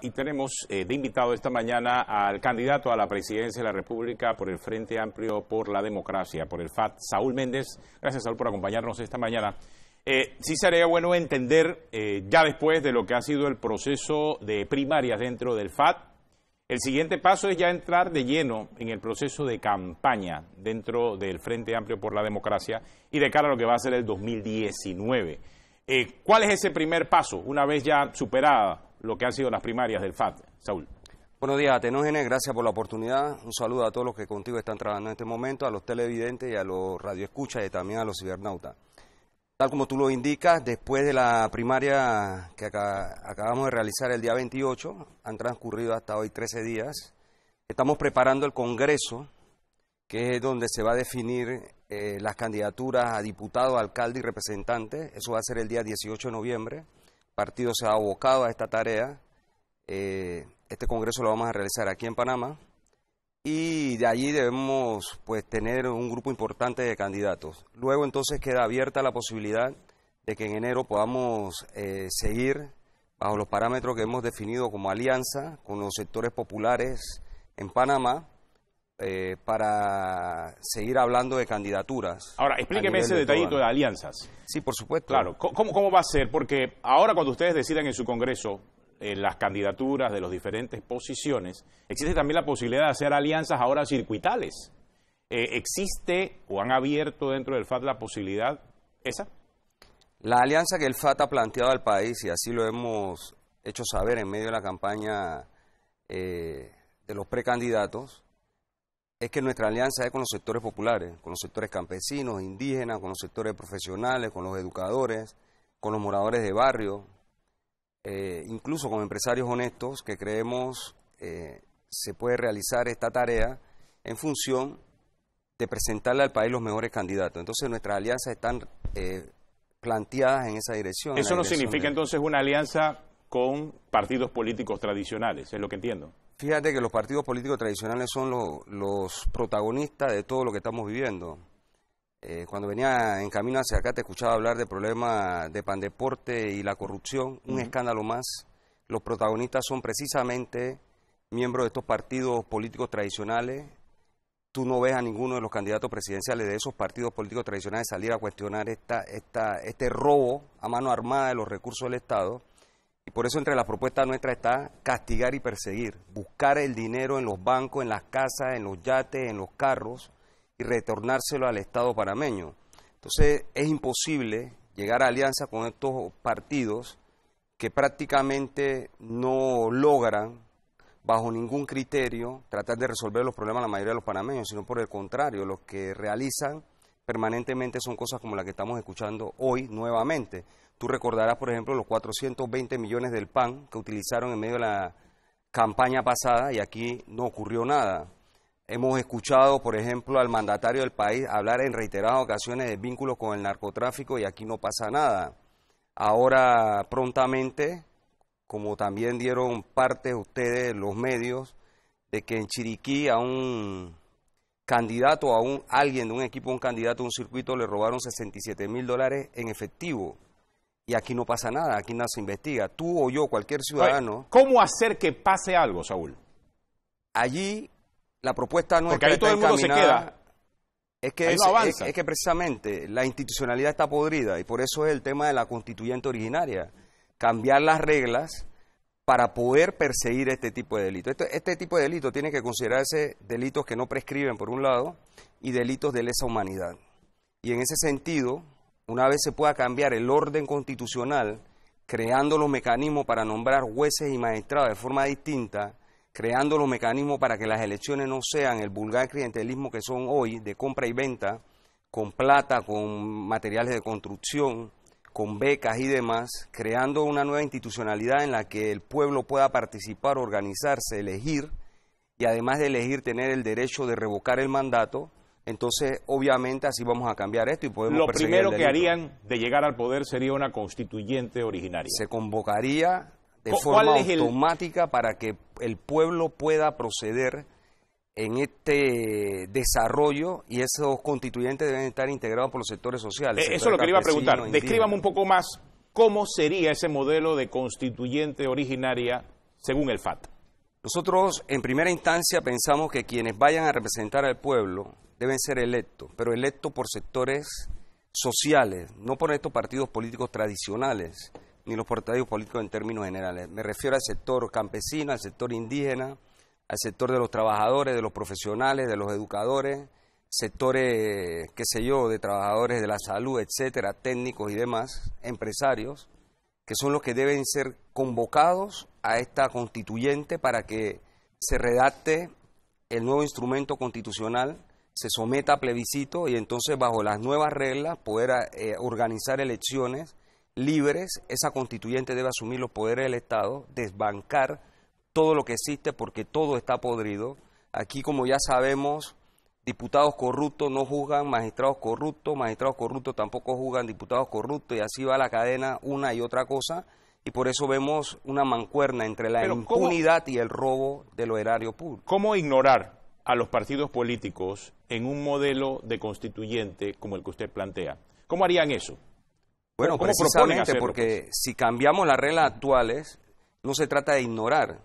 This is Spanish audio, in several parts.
Y tenemos eh, de invitado esta mañana al candidato a la presidencia de la República por el Frente Amplio por la Democracia, por el FAT, Saúl Méndez. Gracias, Saúl, por acompañarnos esta mañana. Eh, sí sería bueno entender, eh, ya después de lo que ha sido el proceso de primarias dentro del FAT, el siguiente paso es ya entrar de lleno en el proceso de campaña dentro del Frente Amplio por la Democracia y de cara a lo que va a ser el 2019. ¿Cuál es ese primer paso una vez ya superada lo que han sido las primarias del FAT. Saúl. Buenos días, Atenógenes, gracias por la oportunidad. Un saludo a todos los que contigo están trabajando en este momento, a los televidentes y a los radioescuchas y también a los cibernautas. Tal como tú lo indicas, después de la primaria que acabamos de realizar el día 28, han transcurrido hasta hoy 13 días. Estamos preparando el Congreso, que es donde se va a definir eh, las candidaturas a diputado, alcalde y representante. Eso va a ser el día 18 de noviembre partido se ha abocado a esta tarea. Eh, este congreso lo vamos a realizar aquí en Panamá y de allí debemos pues tener un grupo importante de candidatos. Luego entonces queda abierta la posibilidad de que en enero podamos eh, seguir bajo los parámetros que hemos definido como alianza con los sectores populares en Panamá eh, para seguir hablando de candidaturas. Ahora, explíqueme ese detallito de alianzas. Sí, por supuesto. Claro, ¿Cómo, ¿cómo va a ser? Porque ahora cuando ustedes decidan en su Congreso las candidaturas de las diferentes posiciones, existe también la posibilidad de hacer alianzas ahora circuitales. Eh, ¿Existe o han abierto dentro del FAT la posibilidad esa? La alianza que el FAT ha planteado al país, y así lo hemos hecho saber en medio de la campaña eh, de los precandidatos, es que nuestra alianza es con los sectores populares, con los sectores campesinos, indígenas, con los sectores profesionales, con los educadores, con los moradores de barrio, eh, incluso con empresarios honestos que creemos eh, se puede realizar esta tarea en función de presentarle al país los mejores candidatos. Entonces nuestras alianzas están eh, planteadas en esa dirección. Eso no significa entonces una alianza con partidos políticos tradicionales, es lo que entiendo. Fíjate que los partidos políticos tradicionales son los protagonistas de todo lo que estamos viviendo. Eh, cuando venía en camino hacia acá te escuchaba hablar del problema de Pandeporte y la corrupción, un escándalo más. Los protagonistas son precisamente miembros de estos partidos políticos tradicionales. Tú no ves a ninguno de los candidatos presidenciales de esos partidos políticos tradicionales salir a cuestionar esta, esta, este robo a mano armada de los recursos del Estado y por eso entre las propuestas nuestras está castigar y perseguir, buscar el dinero en los bancos, en las casas, en los yates, en los carros y retornárselo al Estado panameño. Entonces es imposible llegar a alianza con estos partidos que prácticamente no logran bajo ningún criterio tratar de resolver los problemas de la mayoría de los panameños, sino por el contrario, los que realizan permanentemente son cosas como las que estamos escuchando hoy nuevamente. Tú recordarás, por ejemplo, los 420 millones del PAN que utilizaron en medio de la campaña pasada y aquí no ocurrió nada. Hemos escuchado, por ejemplo, al mandatario del país hablar en reiteradas ocasiones de vínculos con el narcotráfico y aquí no pasa nada. Ahora, prontamente, como también dieron parte ustedes los medios, de que en Chiriquí a un candidato, a un alguien de un equipo, un candidato un circuito, le robaron 67 mil dólares en efectivo y aquí no pasa nada, aquí nada se investiga. Tú o yo, cualquier ciudadano. ¿Cómo hacer que pase algo, Saúl? Allí la propuesta no es que todo el mundo se queda. Es que, es, que precisamente la institucionalidad está podrida y por eso es el tema de la constituyente originaria. Cambiar las reglas para poder perseguir este tipo de delitos. Este, este tipo de delitos tiene que considerarse delitos que no prescriben, por un lado, y delitos de lesa humanidad. Y en ese sentido, una vez se pueda cambiar el orden constitucional, creando los mecanismos para nombrar jueces y magistrados de forma distinta, creando los mecanismos para que las elecciones no sean el vulgar clientelismo que son hoy de compra y venta, con plata, con materiales de construcción, con becas y demás, creando una nueva institucionalidad en la que el pueblo pueda participar, organizarse, elegir y además de elegir tener el derecho de revocar el mandato entonces obviamente así vamos a cambiar esto y podemos... Lo primero que harían de llegar al poder sería una constituyente originaria. Se convocaría de forma automática para que el pueblo pueda proceder en este desarrollo y esos constituyentes deben estar integrados por los sectores sociales. Eh, eso es lo que le iba a preguntar. Descríbame un poco más cómo sería ese modelo de constituyente originaria según el FAT. Nosotros en primera instancia pensamos que quienes vayan a representar al pueblo deben ser electos, pero electos por sectores sociales, no por estos partidos políticos tradicionales, ni los partidos políticos en términos generales. Me refiero al sector campesino, al sector indígena, al sector de los trabajadores, de los profesionales, de los educadores, sectores, qué sé yo, de trabajadores de la salud, etcétera, técnicos y demás, empresarios, que son los que deben ser convocados a esta constituyente para que se redacte el nuevo instrumento constitucional, se someta a plebiscito y entonces bajo las nuevas reglas poder eh, organizar elecciones libres, esa constituyente debe asumir los poderes del Estado, desbancar todo lo que existe porque todo está podrido. Aquí, como ya sabemos, diputados corruptos no juzgan magistrados corruptos, magistrados corruptos tampoco juzgan diputados corruptos y así va la cadena una y otra cosa y por eso vemos una mancuerna entre la impunidad y el robo de del erario público. ¿Cómo ignorar a los partidos políticos en un modelo de constituyente como el que usted plantea? ¿Cómo harían eso? Bueno, precisamente porque si cambiamos las reglas actuales, no se trata de ignorar,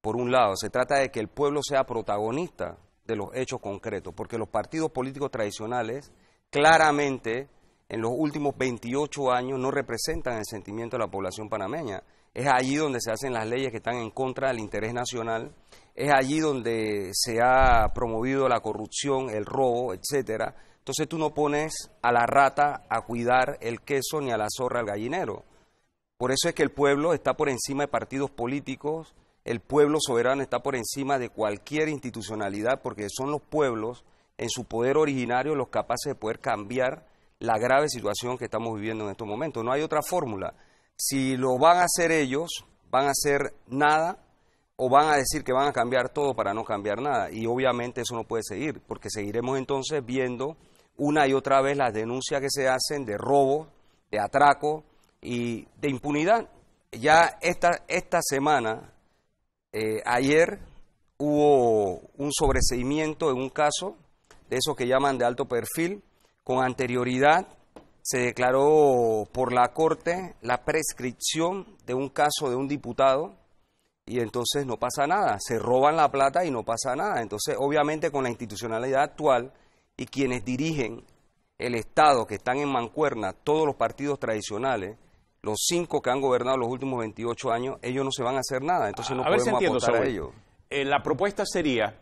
por un lado, se trata de que el pueblo sea protagonista de los hechos concretos, porque los partidos políticos tradicionales claramente en los últimos 28 años no representan el sentimiento de la población panameña. Es allí donde se hacen las leyes que están en contra del interés nacional, es allí donde se ha promovido la corrupción, el robo, etcétera. Entonces tú no pones a la rata a cuidar el queso ni a la zorra al gallinero. Por eso es que el pueblo está por encima de partidos políticos, el pueblo soberano está por encima de cualquier institucionalidad, porque son los pueblos en su poder originario los capaces de poder cambiar la grave situación que estamos viviendo en estos momentos. No hay otra fórmula. Si lo van a hacer ellos, van a hacer nada o van a decir que van a cambiar todo para no cambiar nada. Y obviamente eso no puede seguir, porque seguiremos entonces viendo una y otra vez las denuncias que se hacen de robo, de atraco y de impunidad. Ya esta, esta semana, eh, ayer, hubo un sobreseimiento en un caso de esos que llaman de alto perfil, con anterioridad se declaró por la Corte la prescripción de un caso de un diputado y entonces no pasa nada, se roban la plata y no pasa nada. Entonces, obviamente con la institucionalidad actual y quienes dirigen el Estado, que están en mancuerna, todos los partidos tradicionales, los cinco que han gobernado los últimos 28 años, ellos no se van a hacer nada. Entonces no podemos si a ellos. Eh, la propuesta sería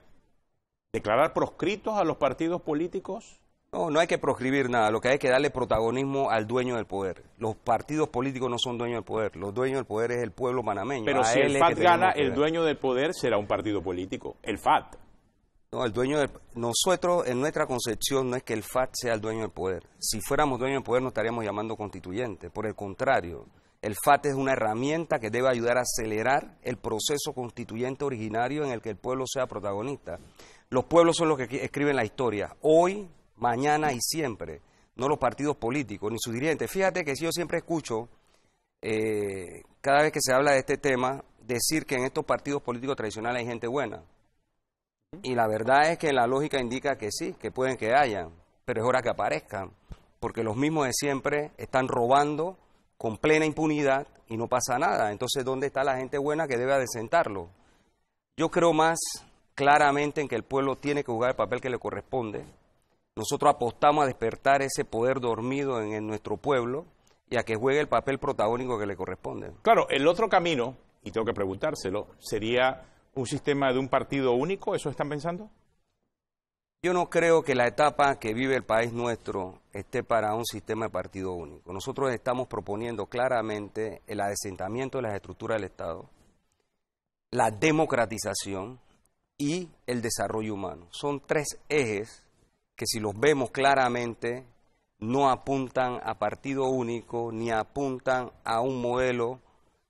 declarar proscritos a los partidos políticos no, no hay que proscribir nada, lo que hay que darle protagonismo al dueño del poder. Los partidos políticos no son dueños del poder, los dueños del poder es el pueblo panameño. Pero si el FAT gana, el dueño del poder será un partido político, el FAT. No, el dueño del, nosotros, en nuestra concepción, no es que el FAT sea el dueño del poder. Si fuéramos dueños del poder, no estaríamos llamando constituyente. Por el contrario, el FAT es una herramienta que debe ayudar a acelerar el proceso constituyente originario en el que el pueblo sea protagonista. Los pueblos son los que escriben la historia. Hoy mañana y siempre, no los partidos políticos ni sus dirigentes. Fíjate que yo siempre escucho, eh, cada vez que se habla de este tema, decir que en estos partidos políticos tradicionales hay gente buena. Y la verdad es que la lógica indica que sí, que pueden que haya, pero es hora que aparezcan, porque los mismos de siempre están robando con plena impunidad y no pasa nada. Entonces, ¿dónde está la gente buena que debe adecentarlo? Yo creo más claramente en que el pueblo tiene que jugar el papel que le corresponde, nosotros apostamos a despertar ese poder dormido en, nuestro pueblo y a que juegue el papel protagónico que le corresponde. Claro, el otro camino, y tengo que preguntárselo, sería un sistema de un partido único, ¿eso están pensando? Yo no creo que la etapa que vive el país nuestro esté para un sistema de partido único. Nosotros estamos proponiendo claramente el adesentamiento de las estructuras del Estado, la democratización y el desarrollo humano. Son tres ejes que si los vemos claramente, no apuntan a partido único ni apuntan a un modelo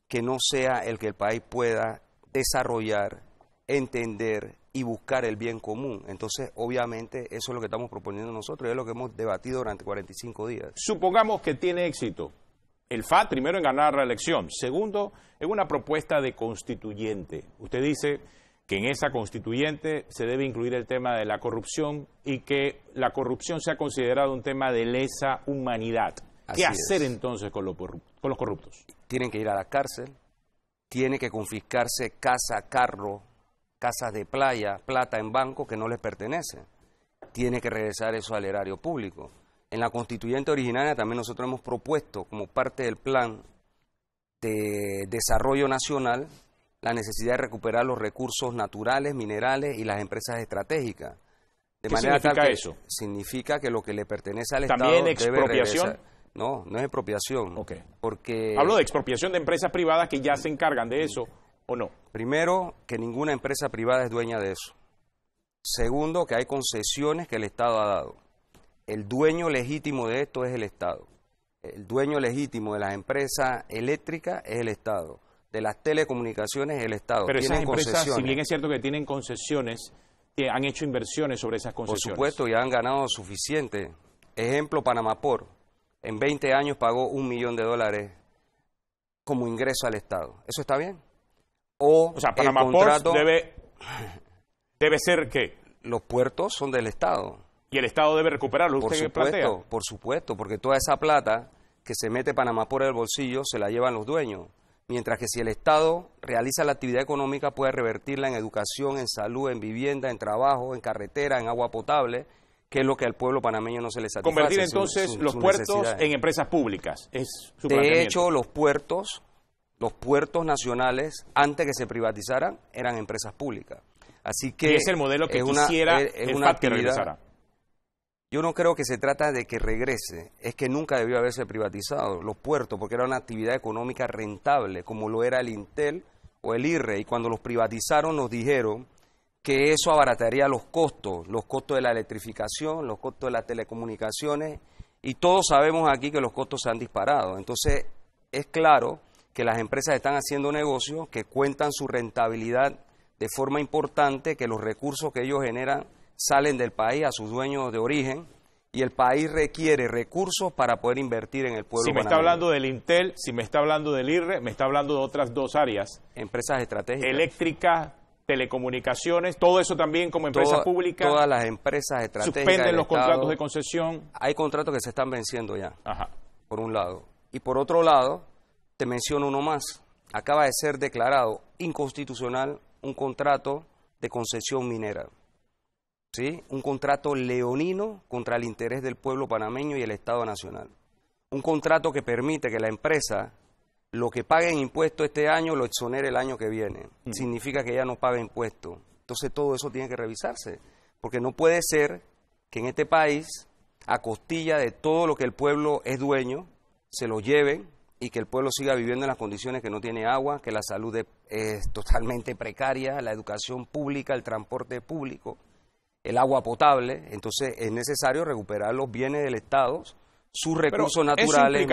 que no sea el que el país pueda desarrollar, entender y buscar el bien común. Entonces, obviamente, eso es lo que estamos proponiendo nosotros, y es lo que hemos debatido durante 45 días. Supongamos que tiene éxito el FAT, primero, en ganar la elección. Segundo, en una propuesta de constituyente. Usted dice, que en esa constituyente se debe incluir el tema de la corrupción y que la corrupción sea considerada un tema de lesa humanidad. ¿Qué hacer entonces con, con los corruptos? Tienen que ir a la cárcel, tiene que confiscarse casa, carro, casas de playa, plata en banco que no les pertenece. Tiene que regresar eso al erario público. En la constituyente originaria también nosotros hemos propuesto como parte del plan de desarrollo nacional la necesidad de recuperar los recursos naturales, minerales y las empresas estratégicas. De ¿Qué manera significa que eso? Significa que lo que le pertenece al Estado debe expropiación? No, no es expropiación. Porque Hablo de expropiación de empresas privadas que ya se encargan de eso, ¿o no? Primero, que ninguna empresa privada es dueña de eso. Segundo, que hay concesiones que el Estado ha dado. El dueño legítimo de esto es el Estado. El dueño legítimo de las empresas eléctricas es el Estado de las telecomunicaciones el Estado. Pero esas empresas, si bien es cierto que tienen concesiones, han hecho inversiones sobre esas concesiones. Por supuesto, y han ganado suficiente. Ejemplo, Panamapor. En 20 años pagó un millón de dólares como ingreso al Estado. ¿Eso está bien? O, sea, debe, debe ser qué? Los puertos son del Estado. Y el Estado debe recuperarlo. Por supuesto, por supuesto, porque toda esa plata que se mete Panamá por el bolsillo se la llevan los dueños mientras que si el Estado realiza la actividad económica puede revertirla en educación, en salud, en vivienda, en trabajo, en carretera, en agua potable, que es lo que al pueblo panameño no se le satisface. Convertir entonces los puertos en empresas públicas. Es de hecho, los puertos, los puertos nacionales, antes que se privatizaran, eran empresas públicas. Así que es el modelo que quisiera una, yo no creo que se trata de que regrese, es que nunca debió haberse privatizado los puertos porque era una actividad económica rentable, como lo era el Intel o el IRRE, y cuando los privatizaron nos dijeron que eso abarataría los costos, los costos de la electrificación, los costos de las telecomunicaciones, y todos sabemos aquí que los costos se han disparado. Entonces, es claro que las empresas están haciendo negocios, que cuentan su rentabilidad de forma importante, que los recursos que ellos generan salen del país a sus dueños de origen y el país requiere recursos para poder invertir en el pueblo. Si me está hablando del Intel, si me está hablando del IRRE, me está hablando de otras dos áreas. Empresas estratégicas. Eléctricas, telecomunicaciones, todo eso también como empresa pública. Todas las empresas estratégicas. Suspenden los contratos de concesión. Hay contratos que se están venciendo ya, por un lado. Y por otro lado, te menciono uno más. Acaba de ser declarado inconstitucional un contrato de concesión minera un contrato leonino contra el interés del pueblo panameño y el Estado Nacional. Un contrato que permite que la empresa lo que pague en impuestos este año lo exonere el año que viene. Mm. Significa que ya no paga impuestos. Entonces todo eso tiene que revisarse, porque no puede ser que en este país, a costilla de todo lo que el pueblo es dueño, se lo lleven y que el pueblo siga viviendo en las condiciones que no tiene agua, que la salud es totalmente precaria, la educación pública, el transporte público el agua potable, entonces es necesario recuperar los bienes del Estado, sus recursos naturales,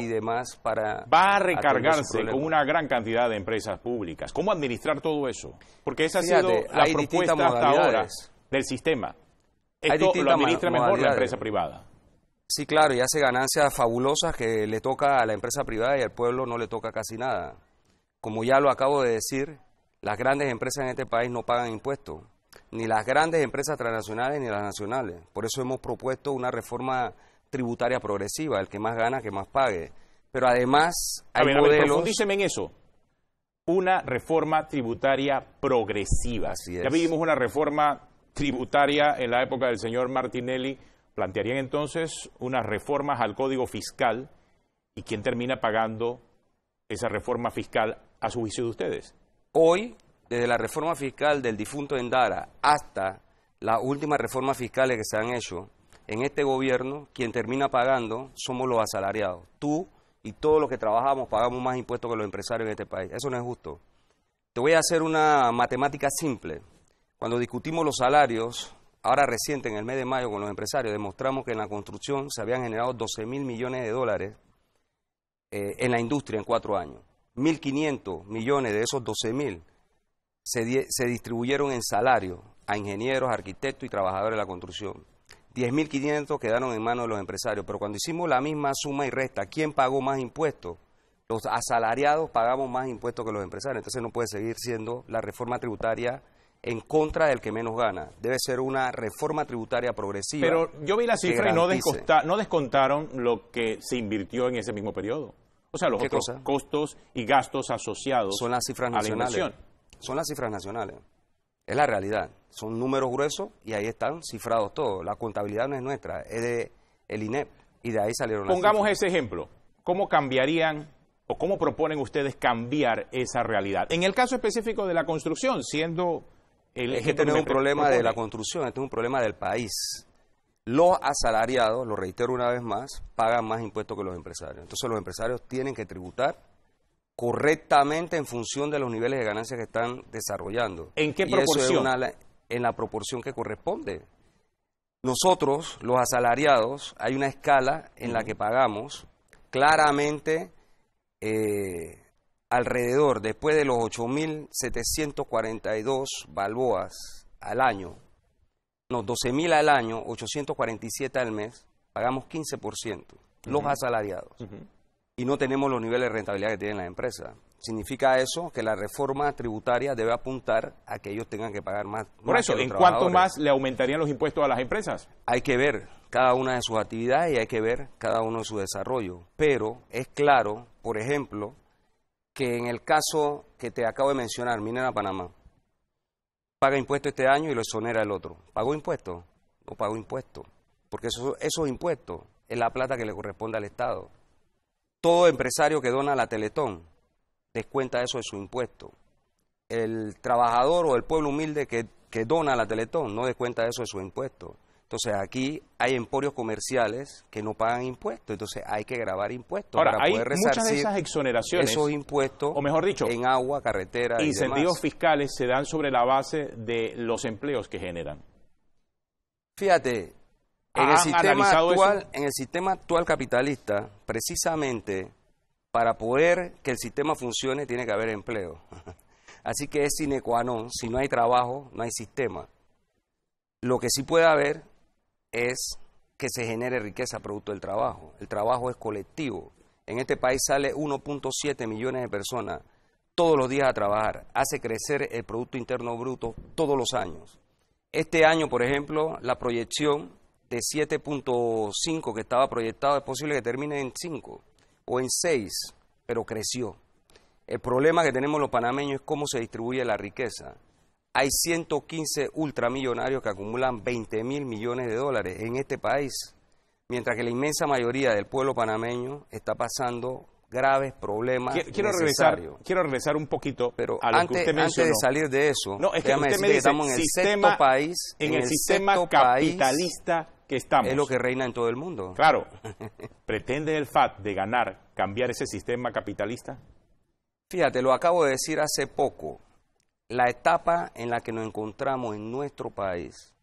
y demás para va a recargarse con una gran cantidad de empresas públicas. ¿Cómo administrar todo eso? Porque esa ha sido la propuesta hasta ahora del sistema. Esto lo administra mejor la empresa privada. Sí, claro, y hace ganancias fabulosas que le toca a la empresa privada y al pueblo no le toca casi nada. Como ya lo acabo de decir, las grandes empresas en este país no pagan impuestos ni las grandes empresas transnacionales ni las nacionales. Por eso hemos propuesto una reforma tributaria progresiva, el que más gana, que más pague. Pero además hay en eso. Una reforma tributaria progresiva. Ya vivimos una reforma tributaria en la época del señor Martinelli. Plantearían entonces unas reformas al Código Fiscal y quién termina pagando esa reforma fiscal a su juicio de ustedes. Hoy desde la reforma fiscal del difunto Endara hasta las últimas reformas fiscales que se han hecho, en este gobierno quien termina pagando somos los asalariados. Tú y todos los que trabajamos pagamos más impuestos que los empresarios en este país. Eso no es justo. Te voy a hacer una matemática simple. Cuando discutimos los salarios, ahora reciente en el mes de mayo con los empresarios, demostramos que en la construcción se habían generado 12 mil millones de dólares eh, en la industria en cuatro años. 1.500 millones de esos 12 mil se, distribuyeron en salario a ingenieros, arquitectos y trabajadores de la construcción. 10.500 quedaron en manos de los empresarios, pero cuando hicimos la misma suma y resta, ¿quién pagó más impuestos? Los asalariados pagamos más impuestos que los empresarios, entonces no puede seguir siendo la reforma tributaria en contra del que menos gana. Debe ser una reforma tributaria progresiva. Pero yo vi la cifra y no, descontaron lo que se invirtió en ese mismo periodo. O sea, los otros costos y gastos asociados Son las cifras nacionales son las cifras nacionales. Es la realidad. Son números gruesos y ahí están cifrados todos. La contabilidad no es nuestra, es de el INEP y de ahí salieron las Pongamos ese ejemplo. ¿Cómo cambiarían o cómo proponen ustedes cambiar esa realidad? En el caso específico de la construcción, siendo el es que este no es un problema de la construcción, este es un problema del país. Los asalariados, lo reitero una vez más, pagan más impuestos que los empresarios. Entonces los empresarios tienen que tributar correctamente en función de los niveles de ganancias que están desarrollando. ¿En qué proporción? en la proporción que corresponde. Nosotros, los asalariados, hay una escala en la que pagamos claramente eh, alrededor, después de los 8.742 balboas al año, no, 12.000 al año, 847 al mes, pagamos 15%, los asalariados y no tenemos los niveles de rentabilidad que tienen las empresas. Significa eso que la reforma tributaria debe apuntar a que ellos tengan que pagar más. Por eso, ¿en cuánto más le aumentarían los impuestos a las empresas? Hay que ver cada una de sus actividades y hay que ver cada uno de su desarrollo. Pero es claro, por ejemplo, que en el caso que te acabo de mencionar, Minera Panamá, paga impuesto este año y lo exonera el otro. ¿Pagó impuestos? No pagó impuestos. Porque esos impuestos es la plata que le corresponde al Estado. Todo empresario que dona la Teletón descuenta eso de su impuesto. El trabajador o el pueblo humilde que, dona la Teletón no descuenta eso de su impuesto. Entonces aquí hay emporios comerciales que no pagan impuestos, entonces hay que grabar impuestos para hay poder muchas esas exoneraciones, esos impuestos, o mejor dicho, en agua, carretera, incentivos y demás. fiscales se dan sobre la base de los empleos que generan. Fíjate, en el, sistema actual, en el sistema actual capitalista, precisamente para poder que el sistema funcione tiene que haber empleo. Así que es sine qua non, si no hay trabajo, no hay sistema. Lo que sí puede haber es que se genere riqueza producto del trabajo. El trabajo es colectivo. En este país sale 1.7 millones de personas todos los días a trabajar. Hace crecer el Producto Interno Bruto todos los años. Este año, por ejemplo, la proyección de 7.5 que estaba proyectado, es posible que termine en 5 o en 6, pero creció. El problema que tenemos los panameños es cómo se distribuye la riqueza. Hay 115 ultramillonarios que acumulan 20 mil millones de dólares en este país, mientras que la inmensa mayoría del pueblo panameño está pasando graves problemas quiero regresar quiero regresar un poquito a lo que usted mencionó. antes de salir de eso que usted me dice, estamos en el sistema, país en, el, sistema capitalista que estamos es lo que reina en todo el mundo claro pretende el FAT de ganar cambiar ese sistema capitalista fíjate lo acabo de decir hace poco la etapa en la que nos encontramos en nuestro país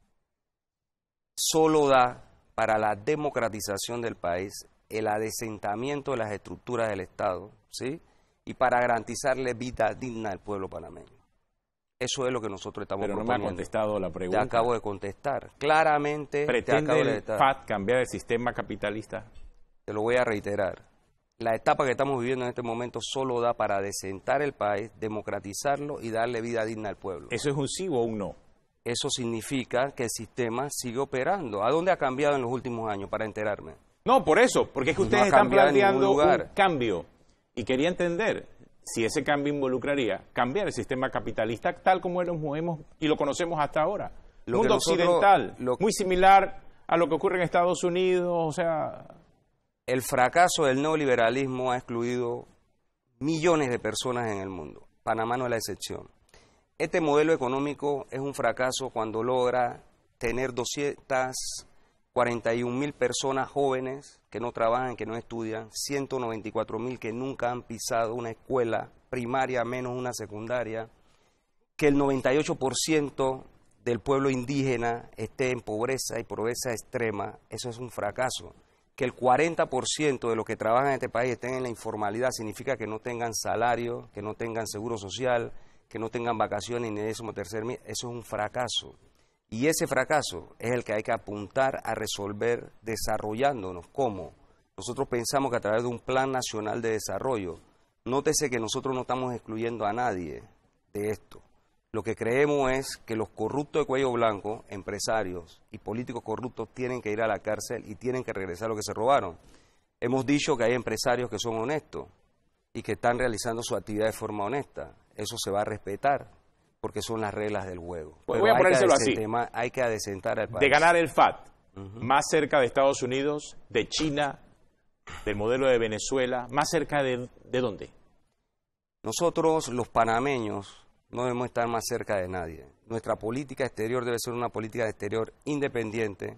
solo da para la democratización del país el adesentamiento de las estructuras del Estado, ¿sí? Y para garantizarle vida digna al pueblo panameño. Eso es lo que nosotros estamos Pero no me ha contestado la pregunta. acabo de contestar. Claramente ¿Pretende te cambiar el sistema capitalista? Te lo voy a reiterar. La etapa que estamos viviendo en este momento solo da para adecentar el país, democratizarlo y darle vida digna al pueblo. ¿Eso es un sí o un no? Eso significa que el sistema sigue operando. ¿A dónde ha cambiado en los últimos años? Para enterarme. No, por eso, porque es que pues ustedes están planteando un cambio. Y quería entender si ese cambio involucraría cambiar el sistema capitalista tal como lo movemos y lo conocemos hasta ahora. Mundo occidental, muy similar a lo que ocurre en Estados Unidos, o sea... El fracaso del neoliberalismo ha excluido millones de personas en el mundo. Panamá no es la excepción. Este modelo económico es un fracaso cuando logra tener 200 41.000 personas jóvenes que no trabajan, que no estudian, 194.000 mil que nunca han pisado una escuela primaria, menos una secundaria, que el 98% del pueblo indígena esté en pobreza y pobreza extrema, eso es un fracaso. Que el 40% de los que trabajan en este país estén en la informalidad significa que no tengan salario, que no tengan seguro social, que no tengan vacaciones ni décimo tercer mes, eso es un fracaso. Y ese fracaso es el que hay que apuntar a resolver desarrollándonos. ¿Cómo? Nosotros pensamos que a través de un plan nacional de desarrollo, nótese que nosotros no estamos excluyendo a nadie de esto. Lo que creemos es que los corruptos de cuello blanco, empresarios y políticos corruptos tienen que ir a la cárcel y tienen que regresar lo que se robaron. Hemos dicho que hay empresarios que son honestos y que están realizando su actividad de forma honesta. Eso se va a respetar porque son las reglas del juego. Pues voy a ponérselo así. Hay que adecentar al país. De ganar el FAT, más cerca de Estados Unidos, de China, del modelo de Venezuela, más cerca de, de dónde? Nosotros, los panameños, no debemos estar más cerca de nadie. Nuestra política exterior debe ser una política exterior independiente,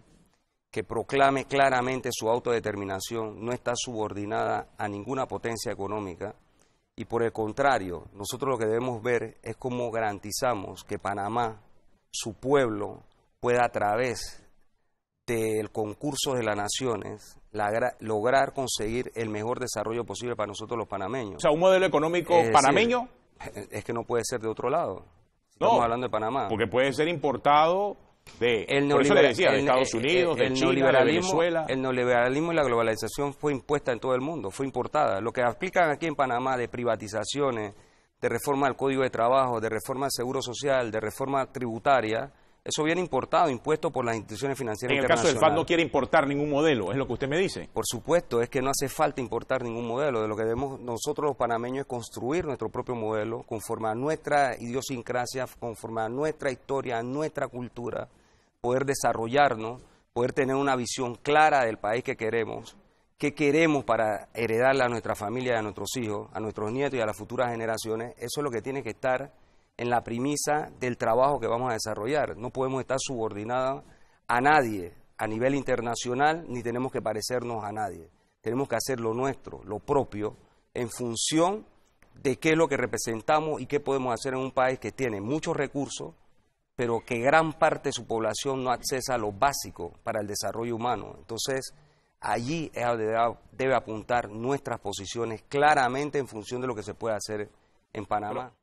que proclame claramente su autodeterminación, no está subordinada a ninguna potencia económica y por el contrario, nosotros lo que debemos ver es cómo garantizamos que Panamá, su pueblo, pueda a través del concurso de las naciones lograr conseguir el mejor desarrollo posible para nosotros los panameños. O sea, un modelo económico panameño. es que no puede ser de otro lado. Estamos no, hablando de Panamá. Porque puede ser importado de el Estados Unidos, el, Venezuela. El neoliberalismo y la globalización fue impuesta en todo el mundo, fue importada. Lo que aplican aquí en Panamá de privatizaciones, de reforma al Código de Trabajo, de reforma al Seguro Social, de reforma tributaria, eso viene importado, impuesto por las instituciones financieras. En el caso del FAD no quiere importar ningún modelo, es lo que usted me dice. Por supuesto, es que no hace falta importar ningún modelo. De lo que debemos nosotros los panameños es construir nuestro propio modelo conforme a nuestra idiosincrasia, conforme a nuestra historia, a nuestra cultura, poder desarrollarnos, poder tener una visión clara del país que queremos, que queremos para heredarla a nuestra familia, a nuestros hijos, a nuestros nietos y a las futuras generaciones. Eso es lo que tiene que estar en la premisa del trabajo que vamos a desarrollar. No podemos estar subordinados a nadie a nivel internacional, ni tenemos que parecernos a nadie. Tenemos que hacer lo nuestro, lo propio, en función de qué es lo que representamos y qué podemos hacer en un país que tiene muchos recursos, pero que gran parte de su población no accesa a lo básico para el desarrollo humano. Entonces, allí debe apuntar nuestras posiciones claramente en función de lo que se puede hacer en Panamá.